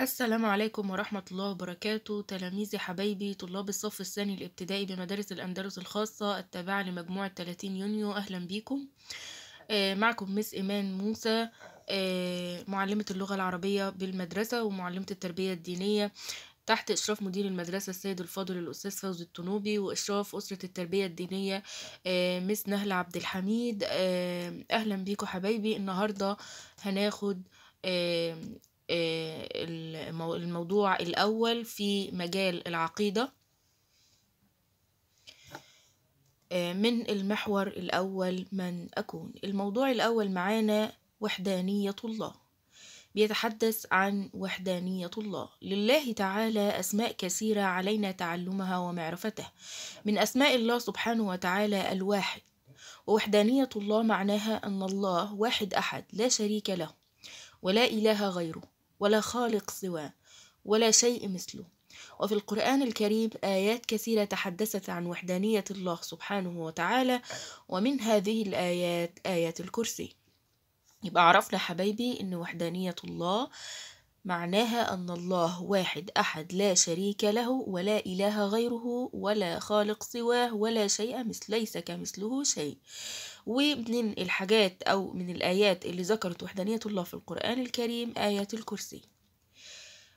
السلام عليكم ورحمة الله وبركاته تلاميذي حبايبي طلاب الصف الثاني الابتدائي بمدارس الأندلس الخاصة التابعة لمجموعة 30 يونيو أهلا بيكم آه، معكم مس إيمان موسى آه، معلمة اللغة العربية بالمدرسة ومعلمة التربية الدينية تحت إشراف مدير المدرسة السيد الفاضل الأستاذ فوز الطنوبي وإشراف أسرة التربية الدينية آه، مس نهلة عبد الحميد أهلا بيكم حبايبي النهاردة هناخد آه، الموضوع الأول في مجال العقيدة آه، من المحور الأول من أكون الموضوع الأول معانا وحدانية الله بيتحدث عن وحدانية الله لله تعالى أسماء كثيرة علينا تعلمها ومعرفتها من أسماء الله سبحانه وتعالى الواحد ووحدانية الله معناها أن الله واحد أحد لا شريك له ولا إله غيره ولا خالق سواه ولا شيء مثله وفي القرآن الكريم آيات كثيرة تحدثت عن وحدانية الله سبحانه وتعالى ومن هذه الآيات آيات الكرسي يبقى عرفنا حبايبي إن وحدانية الله معناها أن الله واحد أحد لا شريك له ولا إله غيره ولا خالق سواه ولا شيء مثل ليس كمثله شيء ومن الحاجات أو من الآيات اللي ذكرت وحدانية الله في القرآن الكريم آية الكرسي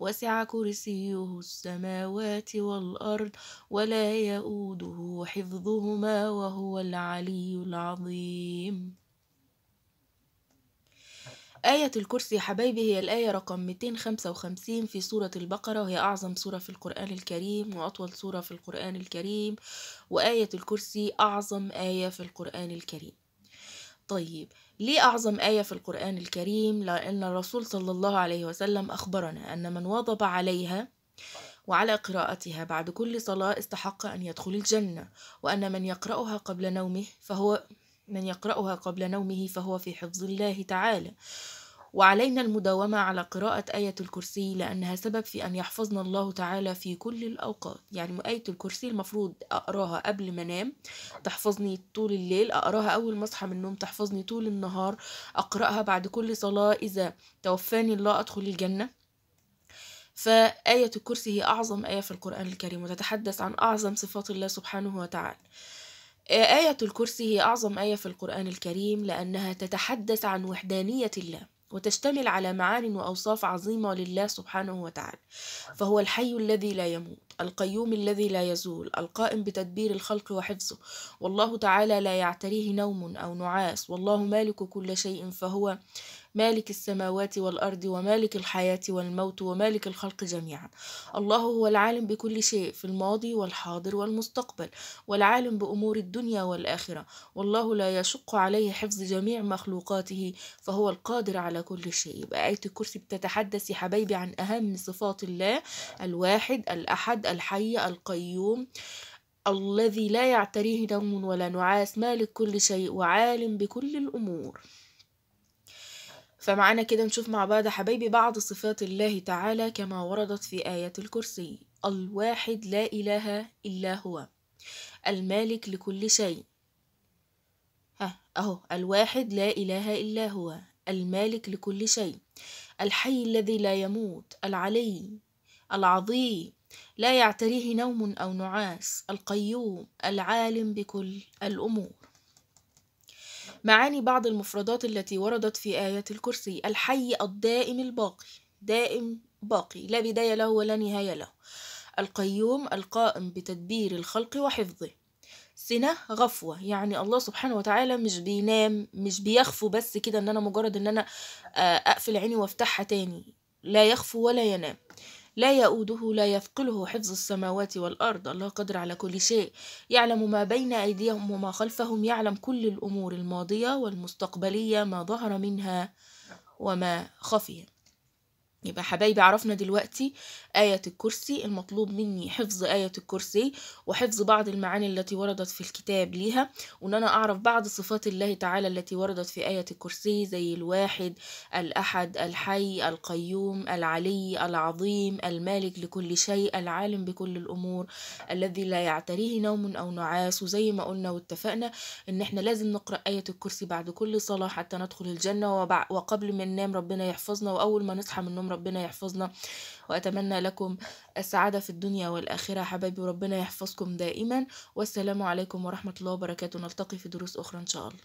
وسع كرسيه السماوات والأرض ولا يؤوده حفظهما وهو العلي العظيم آية الكرسي يا حبايبي هي الآية رقم 255 في سورة البقرة وهي أعظم سورة في القرآن الكريم وأطول سورة في القرآن الكريم وآية الكرسي أعظم آية في القرآن الكريم طيب ليه أعظم آية في القرآن الكريم لأن الرسول صلى الله عليه وسلم أخبرنا أن من واظب عليها وعلى قراءتها بعد كل صلاة استحق أن يدخل الجنة وأن من يقرأها قبل نومه فهو من يقرأها قبل نومه فهو في حفظ الله تعالى وعلينا المداومة على قراءة آية الكرسي لأنها سبب في أن يحفظنا الله تعالى في كل الأوقات يعني آية الكرسي المفروض أقراها قبل ما أنام تحفظني طول الليل أقراها أول ما أصحى من النوم تحفظني طول النهار أقرأها بعد كل صلاة إذا توفاني الله أدخل الجنة فآية الكرسي هي أعظم آية في القرآن الكريم وتتحدث عن أعظم صفات الله سبحانه وتعالى آية الكرسي هي أعظم آية في القرآن الكريم لأنها تتحدث عن وحدانية الله وتشتمل على معان وأوصاف عظيمة لله سبحانه وتعالى فهو الحي الذي لا يموت القيوم الذي لا يزول القائم بتدبير الخلق وحفظه والله تعالى لا يعتريه نوم أو نعاس والله مالك كل شيء فهو مالك السماوات والأرض ومالك الحياة والموت ومالك الخلق جميعا الله هو العالم بكل شيء في الماضي والحاضر والمستقبل والعالم بأمور الدنيا والآخرة والله لا يشق عليه حفظ جميع مخلوقاته فهو القادر على كل شيء يبقى آية الكرسي بتتحدث يا حبايبي عن أهم صفات الله الواحد الأحد الحي القيوم الذي لا يعتريه نوم ولا نعاس مالك كل شيء وعالم بكل الأمور فمعنا كده نشوف مع بعض حبايبي بعض صفات الله تعالى كما وردت في آية الكرسي الواحد لا إله إلا هو المالك لكل شيء ها أهو الواحد لا إله إلا هو المالك لكل شيء الحي الذي لا يموت العلي العظيم لا يعتريه نوم أو نعاس القيوم العالم بكل الأمور معاني بعض المفردات التي وردت في آية الكرسي الحي الدائم الباقي دائم باقي لا بداية له ولا نهاية له القيوم القائم بتدبير الخلق وحفظه سنة غفوة يعني الله سبحانه وتعالى مش بينام مش بيخفو بس كده ان انا مجرد ان انا آه، اقفل عيني وافتحها تاني لا يخفو ولا ينام لا يؤوده لا يثقله حفظ السماوات والأرض الله قدر على كل شيء يعلم ما بين أيديهم وما خلفهم يعلم كل الأمور الماضية والمستقبلية ما ظهر منها وما خفي يبقى حبايبي عرفنا دلوقتي آية الكرسي المطلوب مني حفظ آية الكرسي وحفظ بعض المعاني التي وردت في الكتاب ليها وإن أنا أعرف بعض صفات الله تعالى التي وردت في آية الكرسي زي الواحد الأحد الحي القيوم العلي العظيم المالك لكل شيء العالم بكل الأمور الذي لا يعتريه نوم أو نعاس وزي ما قلنا واتفقنا إن إحنا لازم نقرأ آية الكرسي بعد كل صلاة حتى ندخل الجنة وقبل ما ننام ربنا يحفظنا وأول ما نصحى من النوم ربنا يحفظنا وأتمنى لكم السعادة في الدنيا والآخرة حبايبي وربنا يحفظكم دائما والسلام عليكم ورحمة الله وبركاته نلتقي في دروس أخرى إن شاء الله